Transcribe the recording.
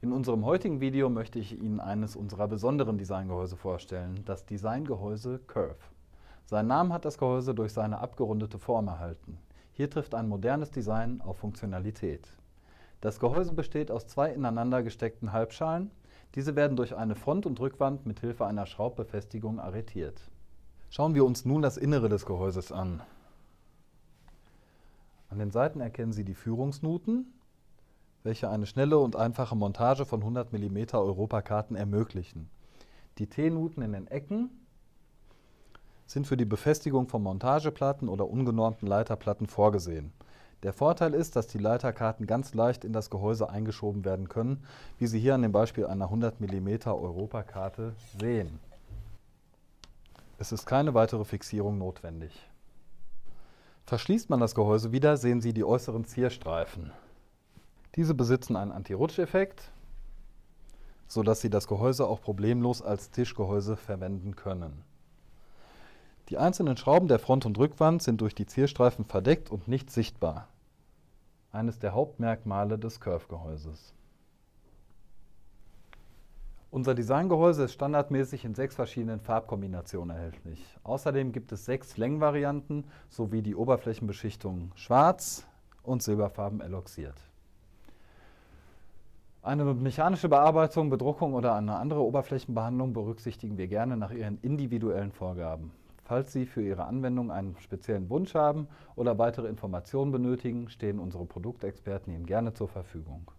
In unserem heutigen Video möchte ich Ihnen eines unserer besonderen Designgehäuse vorstellen, das Designgehäuse Curve. Seinen Namen hat das Gehäuse durch seine abgerundete Form erhalten. Hier trifft ein modernes Design auf Funktionalität. Das Gehäuse besteht aus zwei ineinander gesteckten Halbschalen. Diese werden durch eine Front- und Rückwand mit Hilfe einer Schraubbefestigung arretiert. Schauen wir uns nun das Innere des Gehäuses an. An den Seiten erkennen Sie die Führungsnuten, welche eine schnelle und einfache Montage von 100 mm Europakarten ermöglichen. Die T-Nuten in den Ecken sind für die Befestigung von Montageplatten oder ungenormten Leiterplatten vorgesehen. Der Vorteil ist, dass die Leiterkarten ganz leicht in das Gehäuse eingeschoben werden können, wie Sie hier an dem Beispiel einer 100 mm Europakarte sehen. Es ist keine weitere Fixierung notwendig. Verschließt man das Gehäuse wieder, sehen Sie die äußeren Zierstreifen. Diese besitzen einen Anti-Rutsch-Effekt, sodass Sie das Gehäuse auch problemlos als Tischgehäuse verwenden können. Die einzelnen Schrauben der Front- und Rückwand sind durch die Zierstreifen verdeckt und nicht sichtbar. Eines der Hauptmerkmale des Curve-Gehäuses. Unser Designgehäuse ist standardmäßig in sechs verschiedenen Farbkombinationen erhältlich. Außerdem gibt es sechs Längenvarianten sowie die Oberflächenbeschichtung schwarz und silberfarben eloxiert. Eine mechanische Bearbeitung, Bedruckung oder eine andere Oberflächenbehandlung berücksichtigen wir gerne nach Ihren individuellen Vorgaben. Falls Sie für Ihre Anwendung einen speziellen Wunsch haben oder weitere Informationen benötigen, stehen unsere Produktexperten Ihnen gerne zur Verfügung.